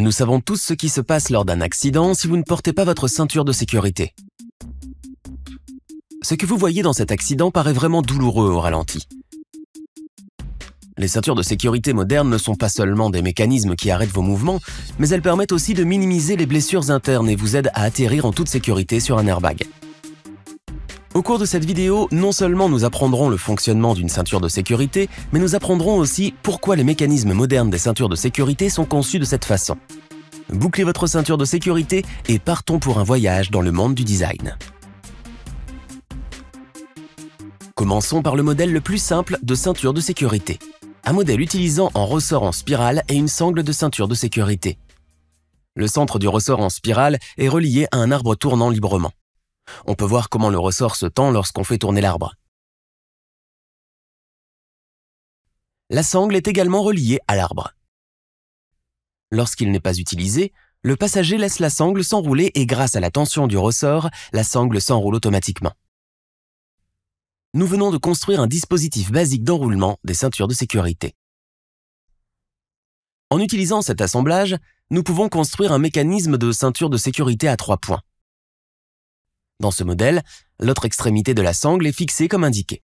Nous savons tous ce qui se passe lors d'un accident si vous ne portez pas votre ceinture de sécurité. Ce que vous voyez dans cet accident paraît vraiment douloureux au ralenti. Les ceintures de sécurité modernes ne sont pas seulement des mécanismes qui arrêtent vos mouvements, mais elles permettent aussi de minimiser les blessures internes et vous aident à atterrir en toute sécurité sur un airbag. Au cours de cette vidéo, non seulement nous apprendrons le fonctionnement d'une ceinture de sécurité, mais nous apprendrons aussi pourquoi les mécanismes modernes des ceintures de sécurité sont conçus de cette façon. Bouclez votre ceinture de sécurité et partons pour un voyage dans le monde du design. Commençons par le modèle le plus simple de ceinture de sécurité. Un modèle utilisant un ressort en spirale et une sangle de ceinture de sécurité. Le centre du ressort en spirale est relié à un arbre tournant librement. On peut voir comment le ressort se tend lorsqu'on fait tourner l'arbre. La sangle est également reliée à l'arbre. Lorsqu'il n'est pas utilisé, le passager laisse la sangle s'enrouler et grâce à la tension du ressort, la sangle s'enroule automatiquement. Nous venons de construire un dispositif basique d'enroulement des ceintures de sécurité. En utilisant cet assemblage, nous pouvons construire un mécanisme de ceinture de sécurité à trois points. Dans ce modèle, l'autre extrémité de la sangle est fixée comme indiqué.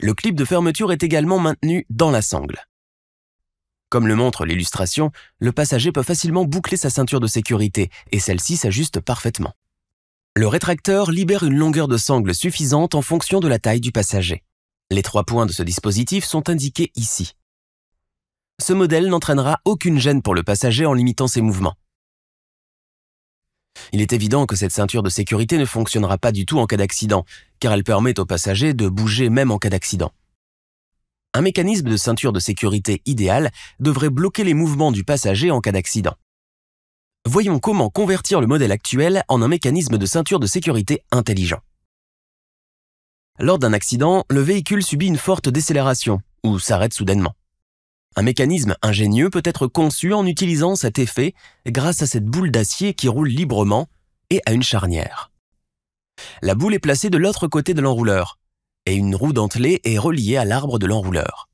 Le clip de fermeture est également maintenu dans la sangle. Comme le montre l'illustration, le passager peut facilement boucler sa ceinture de sécurité et celle-ci s'ajuste parfaitement. Le rétracteur libère une longueur de sangle suffisante en fonction de la taille du passager. Les trois points de ce dispositif sont indiqués ici. Ce modèle n'entraînera aucune gêne pour le passager en limitant ses mouvements. Il est évident que cette ceinture de sécurité ne fonctionnera pas du tout en cas d'accident, car elle permet aux passagers de bouger même en cas d'accident. Un mécanisme de ceinture de sécurité idéal devrait bloquer les mouvements du passager en cas d'accident. Voyons comment convertir le modèle actuel en un mécanisme de ceinture de sécurité intelligent. Lors d'un accident, le véhicule subit une forte décélération, ou s'arrête soudainement. Un mécanisme ingénieux peut être conçu en utilisant cet effet grâce à cette boule d'acier qui roule librement et à une charnière. La boule est placée de l'autre côté de l'enrouleur, et une roue dentelée est reliée à l'arbre de l'enrouleur.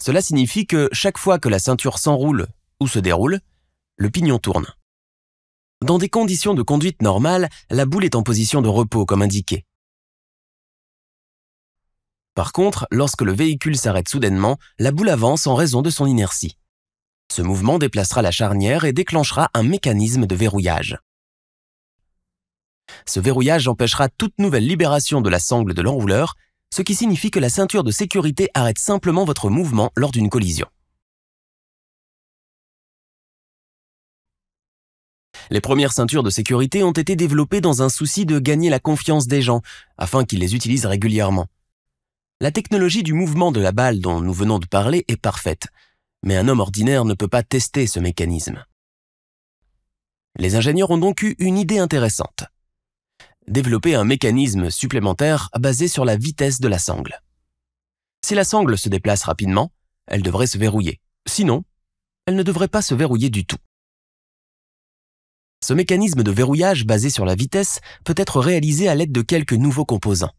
Cela signifie que chaque fois que la ceinture s'enroule ou se déroule, le pignon tourne. Dans des conditions de conduite normales, la boule est en position de repos comme indiqué. Par contre, lorsque le véhicule s'arrête soudainement, la boule avance en raison de son inertie. Ce mouvement déplacera la charnière et déclenchera un mécanisme de verrouillage. Ce verrouillage empêchera toute nouvelle libération de la sangle de l'enrouleur, ce qui signifie que la ceinture de sécurité arrête simplement votre mouvement lors d'une collision. Les premières ceintures de sécurité ont été développées dans un souci de gagner la confiance des gens, afin qu'ils les utilisent régulièrement. La technologie du mouvement de la balle dont nous venons de parler est parfaite, mais un homme ordinaire ne peut pas tester ce mécanisme. Les ingénieurs ont donc eu une idée intéressante. Développer un mécanisme supplémentaire basé sur la vitesse de la sangle. Si la sangle se déplace rapidement, elle devrait se verrouiller. Sinon, elle ne devrait pas se verrouiller du tout. Ce mécanisme de verrouillage basé sur la vitesse peut être réalisé à l'aide de quelques nouveaux composants.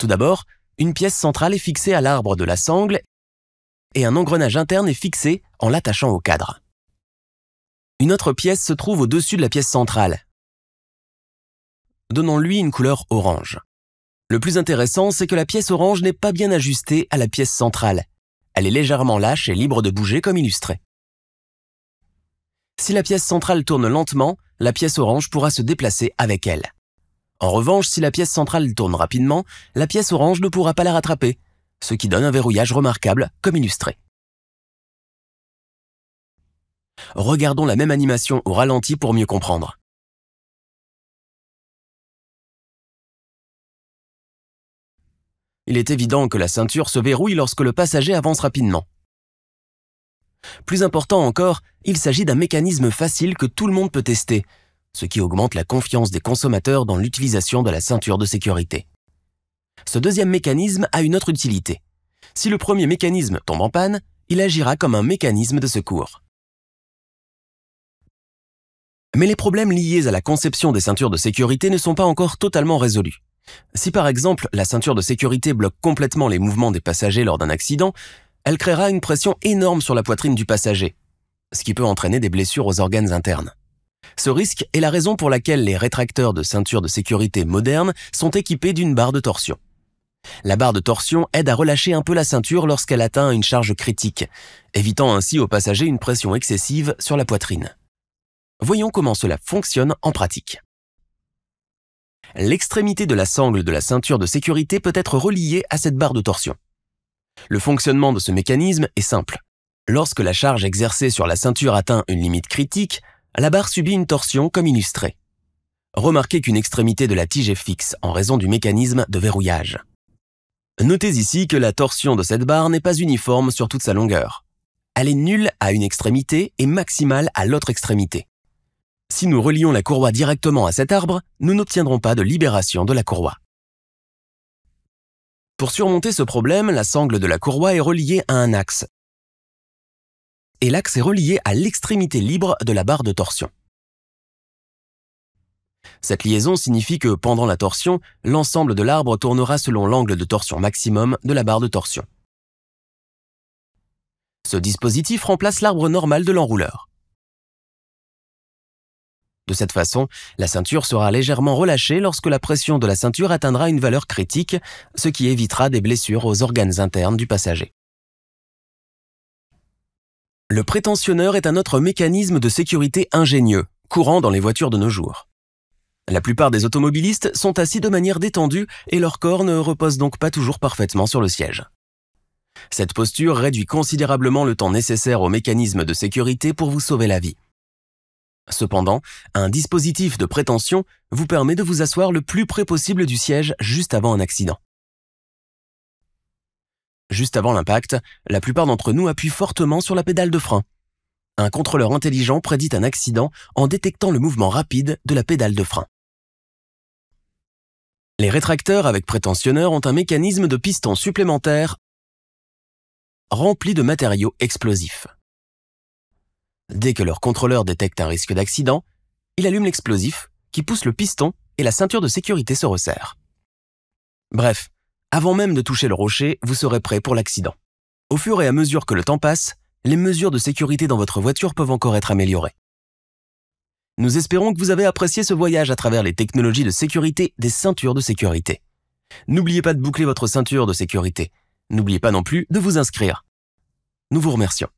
Tout d'abord, une pièce centrale est fixée à l'arbre de la sangle et un engrenage interne est fixé en l'attachant au cadre. Une autre pièce se trouve au-dessus de la pièce centrale. Donnons-lui une couleur orange. Le plus intéressant, c'est que la pièce orange n'est pas bien ajustée à la pièce centrale. Elle est légèrement lâche et libre de bouger comme illustré. Si la pièce centrale tourne lentement, la pièce orange pourra se déplacer avec elle. En revanche, si la pièce centrale tourne rapidement, la pièce orange ne pourra pas la rattraper, ce qui donne un verrouillage remarquable, comme illustré. Regardons la même animation au ralenti pour mieux comprendre. Il est évident que la ceinture se verrouille lorsque le passager avance rapidement. Plus important encore, il s'agit d'un mécanisme facile que tout le monde peut tester, ce qui augmente la confiance des consommateurs dans l'utilisation de la ceinture de sécurité. Ce deuxième mécanisme a une autre utilité. Si le premier mécanisme tombe en panne, il agira comme un mécanisme de secours. Mais les problèmes liés à la conception des ceintures de sécurité ne sont pas encore totalement résolus. Si par exemple la ceinture de sécurité bloque complètement les mouvements des passagers lors d'un accident, elle créera une pression énorme sur la poitrine du passager, ce qui peut entraîner des blessures aux organes internes. Ce risque est la raison pour laquelle les rétracteurs de ceinture de sécurité modernes sont équipés d'une barre de torsion. La barre de torsion aide à relâcher un peu la ceinture lorsqu'elle atteint une charge critique, évitant ainsi aux passagers une pression excessive sur la poitrine. Voyons comment cela fonctionne en pratique. L'extrémité de la sangle de la ceinture de sécurité peut être reliée à cette barre de torsion. Le fonctionnement de ce mécanisme est simple. Lorsque la charge exercée sur la ceinture atteint une limite critique, la barre subit une torsion comme illustré. Remarquez qu'une extrémité de la tige est fixe en raison du mécanisme de verrouillage. Notez ici que la torsion de cette barre n'est pas uniforme sur toute sa longueur. Elle est nulle à une extrémité et maximale à l'autre extrémité. Si nous relions la courroie directement à cet arbre, nous n'obtiendrons pas de libération de la courroie. Pour surmonter ce problème, la sangle de la courroie est reliée à un axe et l'axe est relié à l'extrémité libre de la barre de torsion. Cette liaison signifie que pendant la torsion, l'ensemble de l'arbre tournera selon l'angle de torsion maximum de la barre de torsion. Ce dispositif remplace l'arbre normal de l'enrouleur. De cette façon, la ceinture sera légèrement relâchée lorsque la pression de la ceinture atteindra une valeur critique, ce qui évitera des blessures aux organes internes du passager. Le prétentionneur est un autre mécanisme de sécurité ingénieux, courant dans les voitures de nos jours. La plupart des automobilistes sont assis de manière détendue et leur corps ne repose donc pas toujours parfaitement sur le siège. Cette posture réduit considérablement le temps nécessaire au mécanisme de sécurité pour vous sauver la vie. Cependant, un dispositif de prétention vous permet de vous asseoir le plus près possible du siège juste avant un accident. Juste avant l'impact, la plupart d'entre nous appuient fortement sur la pédale de frein. Un contrôleur intelligent prédit un accident en détectant le mouvement rapide de la pédale de frein. Les rétracteurs avec prétentionneurs ont un mécanisme de piston supplémentaire rempli de matériaux explosifs. Dès que leur contrôleur détecte un risque d'accident, il allume l'explosif qui pousse le piston et la ceinture de sécurité se resserre. Bref, avant même de toucher le rocher, vous serez prêt pour l'accident. Au fur et à mesure que le temps passe, les mesures de sécurité dans votre voiture peuvent encore être améliorées. Nous espérons que vous avez apprécié ce voyage à travers les technologies de sécurité des ceintures de sécurité. N'oubliez pas de boucler votre ceinture de sécurité. N'oubliez pas non plus de vous inscrire. Nous vous remercions.